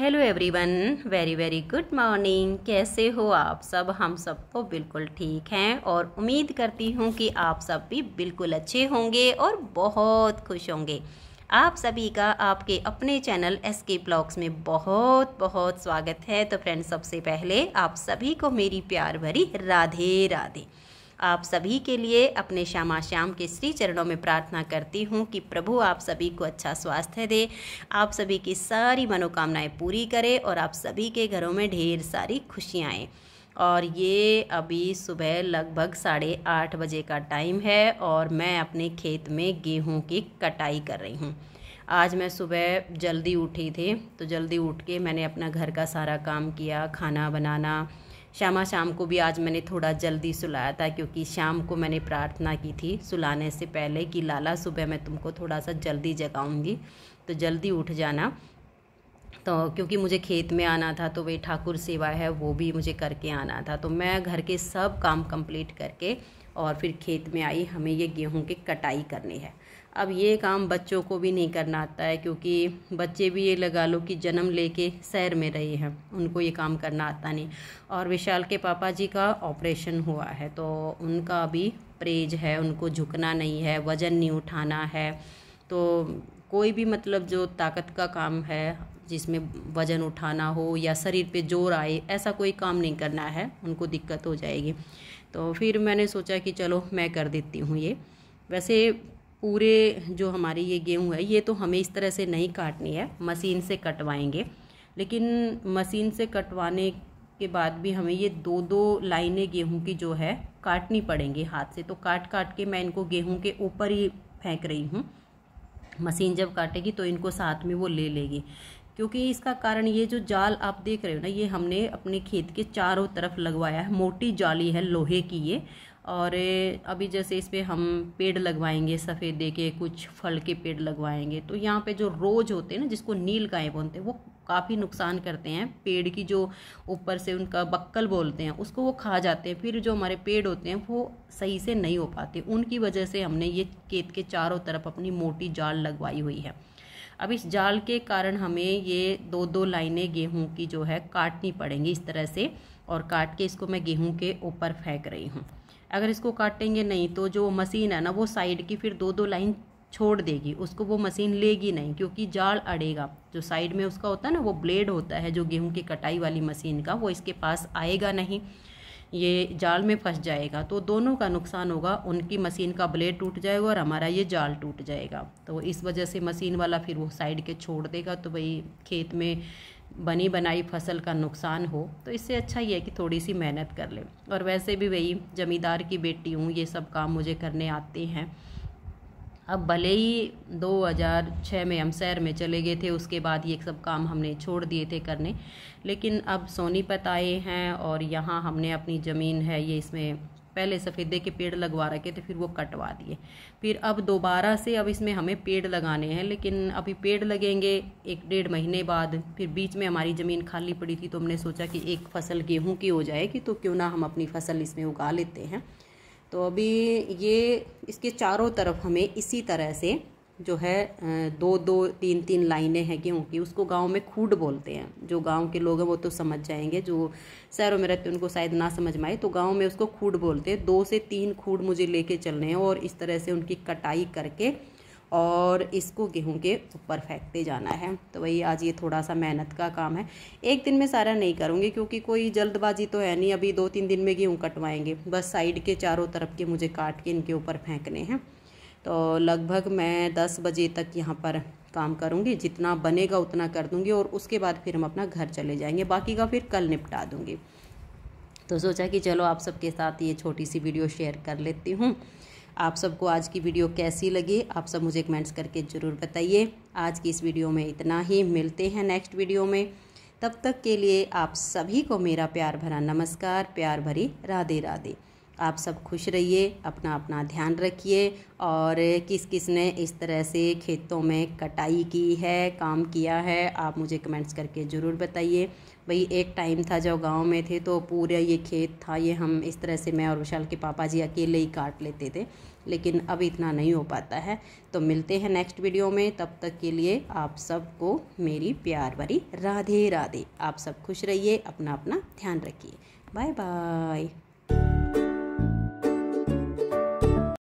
hello everyone very very good morning कैसे हो आप सब हम सबको तो बिल्कुल ठीक हैं और उम्मीद करती हूँ कि आप सब भी बिल्कुल अच्छे होंगे और बहुत खुश होंगे आप सभी का आपके अपने चैनल एस के ब्लॉग्स में बहुत बहुत स्वागत है तो फ्रेंड्स सबसे पहले आप सभी को मेरी प्यार भरी राधे राधे आप सभी के लिए अपने श्यामा श्याम के श्री चरणों में प्रार्थना करती हूँ कि प्रभु आप सभी को अच्छा स्वास्थ्य दे आप सभी की सारी मनोकामनाएं पूरी करे और आप सभी के घरों में ढेर सारी खुशियाँ आएँ और ये अभी सुबह लगभग साढ़े आठ बजे का टाइम है और मैं अपने खेत में गेहूं की कटाई कर रही हूँ आज मैं सुबह जल्दी उठी थी तो जल्दी उठ के मैंने अपना घर का सारा काम किया खाना बनाना श्यामा शाम को भी आज मैंने थोड़ा जल्दी सुलाया था क्योंकि शाम को मैंने प्रार्थना की थी सुलाने से पहले कि लाला सुबह मैं तुमको थोड़ा सा जल्दी जगाऊंगी तो जल्दी उठ जाना तो क्योंकि मुझे खेत में आना था तो वही ठाकुर सेवा है वो भी मुझे करके आना था तो मैं घर के सब काम कंप्लीट करके और फिर खेत में आई हमें ये गेहूँ की कटाई करनी है अब ये काम बच्चों को भी नहीं करना आता है क्योंकि बच्चे भी ये लगा लो कि जन्म लेके शहर में रहे हैं उनको ये काम करना आता नहीं और विशाल के पापा जी का ऑपरेशन हुआ है तो उनका भी परेज है उनको झुकना नहीं है वज़न नहीं उठाना है तो कोई भी मतलब जो ताकत का काम है जिसमें वज़न उठाना हो या शरीर पे जोर आए ऐसा कोई काम नहीं करना है उनको दिक्कत हो जाएगी तो फिर मैंने सोचा कि चलो मैं कर देती हूँ ये वैसे पूरे जो हमारी ये गेहूँ है ये तो हमें इस तरह से नहीं काटनी है मशीन से कटवाएंगे लेकिन मशीन से कटवाने के बाद भी हमें ये दो दो लाइनें गेहूं की जो है काटनी पड़ेंगी हाथ से तो काट काट के मैं इनको गेहूं के ऊपर ही फेंक रही हूँ मशीन जब काटेगी तो इनको साथ में वो ले लेगी क्योंकि इसका कारण ये जो जाल आप देख रहे हो ना ये हमने अपने खेत के चारों तरफ लगवाया है मोटी जाली है लोहे की ये और अभी जैसे इस पर हम पेड़ लगवाएंगे सफ़ेदे के कुछ फल के पेड़ लगवाएंगे तो यहाँ पे जो रोज़ होते हैं ना जिसको नील गाय बोलते हैं वो काफ़ी नुकसान करते हैं पेड़ की जो ऊपर से उनका बक्कल बोलते हैं उसको वो खा जाते हैं फिर जो हमारे पेड़ होते हैं वो सही से नहीं हो पाते उनकी वजह से हमने ये खेत के चारों तरफ अपनी मोटी जाल लगवाई हुई है अब इस जाल के कारण हमें ये दो दो लाइनें गेहूँ की जो है काटनी पड़ेंगी इस तरह से और काट के इसको मैं गेहूँ के ऊपर फेंक रही हूँ अगर इसको काटेंगे नहीं तो जो मशीन है ना वो साइड की फिर दो दो लाइन छोड़ देगी उसको वो मशीन लेगी नहीं क्योंकि जाल अड़ेगा जो साइड में उसका होता है ना वो ब्लेड होता है जो गेहूं की कटाई वाली मशीन का वो इसके पास आएगा नहीं ये जाल में फंस जाएगा तो दोनों का नुकसान होगा उनकी मशीन का ब्लेड टूट जाएगा और हमारा ये जाल टूट जाएगा तो इस वजह से मशीन वाला फिर वो साइड के छोड़ देगा तो भाई खेत में बनी बनाई फसल का नुकसान हो तो इससे अच्छा ही है कि थोड़ी सी मेहनत कर ले और वैसे भी वही जमींदार की बेटी हूँ ये सब काम मुझे करने आते हैं अब भले ही 2006 में हम शहर में चले गए थे उसके बाद ये सब काम हमने छोड़ दिए थे करने लेकिन अब सोनीपत आए हैं और यहाँ हमने अपनी ज़मीन है ये इसमें पहले सफ़ेदे के पेड़ लगवा रखे थे फिर वो कटवा दिए फिर अब दोबारा से अब इसमें हमें पेड़ लगाने हैं लेकिन अभी पेड़ लगेंगे एक डेढ़ महीने बाद फिर बीच में हमारी ज़मीन खाली पड़ी थी तो हमने सोचा कि एक फसल गेहूँ की हो जाएगी तो क्यों ना हम अपनी फसल इसमें उगा लेते हैं तो अभी ये इसके चारों तरफ हमें इसी तरह से जो है दो दो तीन तीन लाइनें हैं गेहूँ की उसको गांव में खूड बोलते हैं जो गांव के लोग हैं वो तो समझ जाएंगे जो शहरों में रहते हैं उनको शायद ना समझ में आए तो गांव में उसको खूड बोलते हैं दो से तीन खूड मुझे लेके चलने हैं और इस तरह से उनकी कटाई करके और इसको गेहूं के ऊपर फेंकते जाना है तो वही आज ये थोड़ा सा मेहनत का काम है एक दिन में सारा नहीं करूँगी क्योंकि कोई जल्दबाजी तो है नहीं अभी दो तीन दिन में गेहूँ कटवाएंगे बस साइड के चारों तरफ के मुझे काट के इनके ऊपर फेंकने हैं तो लगभग मैं दस बजे तक यहाँ पर काम करूँगी जितना बनेगा उतना कर दूँगी और उसके बाद फिर हम अपना घर चले जाएंगे बाकी का फिर कल निपटा दूँगी तो सोचा कि चलो आप सबके साथ ये छोटी सी वीडियो शेयर कर लेती हूँ आप सबको आज की वीडियो कैसी लगी आप सब मुझे कमेंट्स करके ज़रूर बताइए आज की इस वीडियो में इतना ही मिलते हैं नेक्स्ट वीडियो में तब तक के लिए आप सभी को मेरा प्यार भरा नमस्कार प्यार भरी राधे राधे आप सब खुश रहिए अपना अपना ध्यान रखिए और किस किस ने इस तरह से खेतों में कटाई की है काम किया है आप मुझे कमेंट्स करके ज़रूर बताइए भाई एक टाइम था जब गांव में थे तो पूरा ये खेत था ये हम इस तरह से मैं और विशाल के पापा जी अकेले ही काट लेते थे लेकिन अब इतना नहीं हो पाता है तो मिलते हैं नेक्स्ट वीडियो में तब तक के लिए आप सबको मेरी प्यार भरी राधे राधे आप सब खुश रहिए अपना अपना ध्यान रखिए बाय बाय